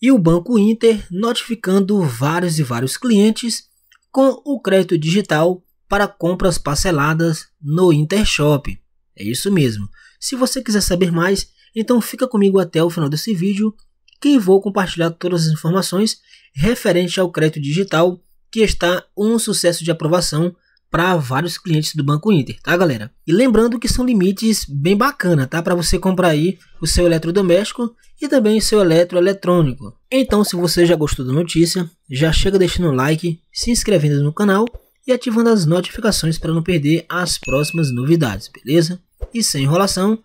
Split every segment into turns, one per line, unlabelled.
e o Banco Inter notificando vários e vários clientes com o crédito digital para compras parceladas no Intershop. É isso mesmo. Se você quiser saber mais, então fica comigo até o final desse vídeo que vou compartilhar todas as informações referentes ao crédito digital que está um sucesso de aprovação para vários clientes do Banco Inter, tá galera? E lembrando que são limites bem bacana, tá? Para você comprar aí o seu eletrodoméstico e também o seu eletroeletrônico. Então, se você já gostou da notícia, já chega deixando um like, se inscrevendo no canal e ativando as notificações para não perder as próximas novidades, beleza? E sem enrolação,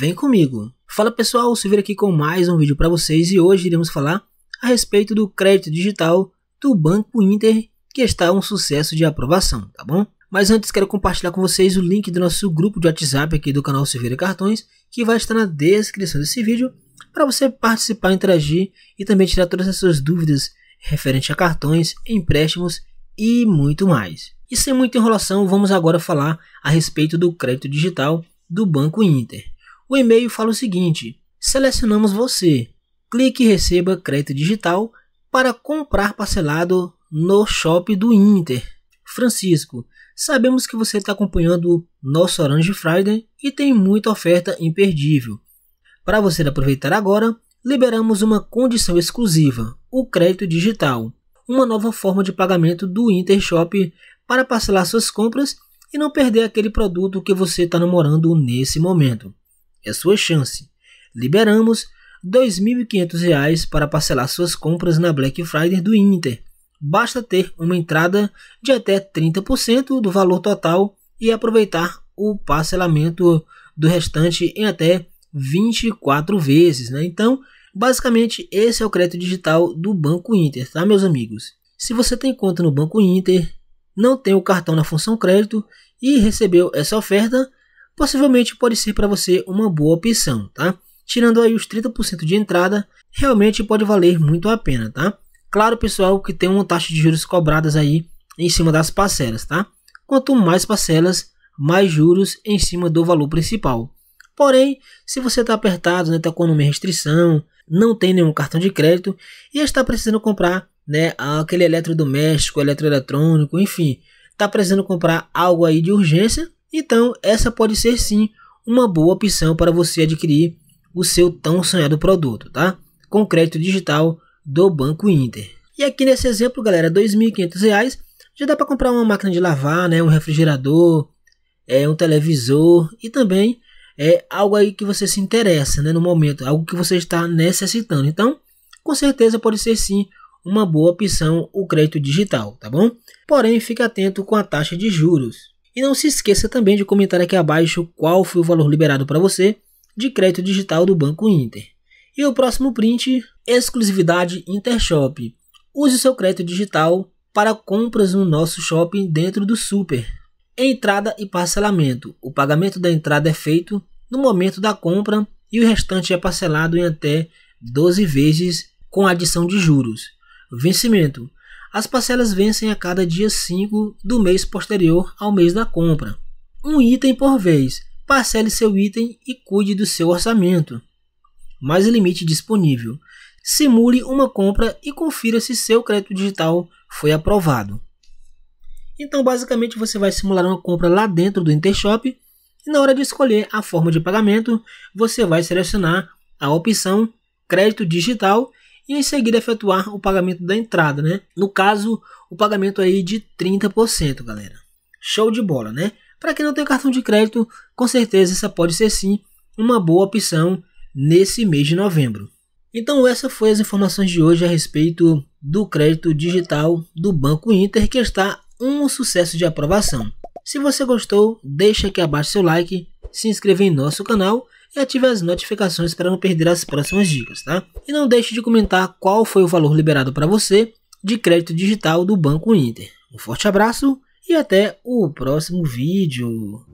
vem comigo. Fala pessoal, Silvio aqui com mais um vídeo para vocês e hoje iremos falar a respeito do crédito digital do Banco Inter que está um sucesso de aprovação, tá bom? Mas antes quero compartilhar com vocês o link do nosso grupo de WhatsApp aqui do canal Silveira Cartões, que vai estar na descrição desse vídeo, para você participar, interagir e também tirar todas as suas dúvidas referente a cartões, empréstimos e muito mais. E sem muita enrolação, vamos agora falar a respeito do crédito digital do Banco Inter. O e-mail fala o seguinte: selecionamos você, clique e receba crédito digital para comprar parcelado no shopping do Inter. Francisco, sabemos que você está acompanhando o nosso Orange Friday e tem muita oferta imperdível. Para você aproveitar agora, liberamos uma condição exclusiva, o crédito digital, uma nova forma de pagamento do Inter Shop para parcelar suas compras e não perder aquele produto que você está namorando nesse momento. É sua chance. Liberamos R$ 2.500 para parcelar suas compras na Black Friday do Inter basta ter uma entrada de até 30% do valor total e aproveitar o parcelamento do restante em até 24 vezes. Né? Então, basicamente, esse é o crédito digital do Banco Inter, tá, meus amigos? Se você tem conta no Banco Inter, não tem o cartão na função crédito e recebeu essa oferta, possivelmente pode ser para você uma boa opção, tá? Tirando aí os 30% de entrada, realmente pode valer muito a pena, tá? Claro, pessoal, que tem uma taxa de juros cobradas aí em cima das parcelas, tá? Quanto mais parcelas, mais juros em cima do valor principal. Porém, se você está apertado, está né, tá com uma restrição, não tem nenhum cartão de crédito e está precisando comprar né, aquele eletrodoméstico, eletroeletrônico, enfim, está precisando comprar algo aí de urgência, então essa pode ser sim uma boa opção para você adquirir o seu tão sonhado produto, tá? Com crédito digital do Banco Inter. E aqui nesse exemplo, galera, R$ 2.500 já dá para comprar uma máquina de lavar, né, um refrigerador, é, um televisor e também é algo aí que você se interessa, né, no momento, algo que você está necessitando. Então, com certeza pode ser sim uma boa opção o crédito digital, tá bom? Porém, fique atento com a taxa de juros. E não se esqueça também de comentar aqui abaixo qual foi o valor liberado para você de crédito digital do Banco Inter. E o próximo print, exclusividade Intershop. Use seu crédito digital para compras no nosso shopping dentro do Super. Entrada e parcelamento. O pagamento da entrada é feito no momento da compra e o restante é parcelado em até 12 vezes com adição de juros. Vencimento. As parcelas vencem a cada dia 5 do mês posterior ao mês da compra. Um item por vez. Parcele seu item e cuide do seu orçamento mais limite disponível. Simule uma compra e confira se seu crédito digital foi aprovado. Então, basicamente, você vai simular uma compra lá dentro do Intershop e na hora de escolher a forma de pagamento, você vai selecionar a opção crédito digital e em seguida efetuar o pagamento da entrada, né? No caso, o pagamento aí de 30%, galera. Show de bola, né? Para quem não tem cartão de crédito, com certeza essa pode ser sim uma boa opção nesse mês de novembro. Então essas foram as informações de hoje a respeito do crédito digital do Banco Inter que está um sucesso de aprovação. Se você gostou, deixa aqui abaixo seu like, se inscreva em nosso canal e ative as notificações para não perder as próximas dicas, tá? E não deixe de comentar qual foi o valor liberado para você de crédito digital do Banco Inter. Um forte abraço e até o próximo vídeo.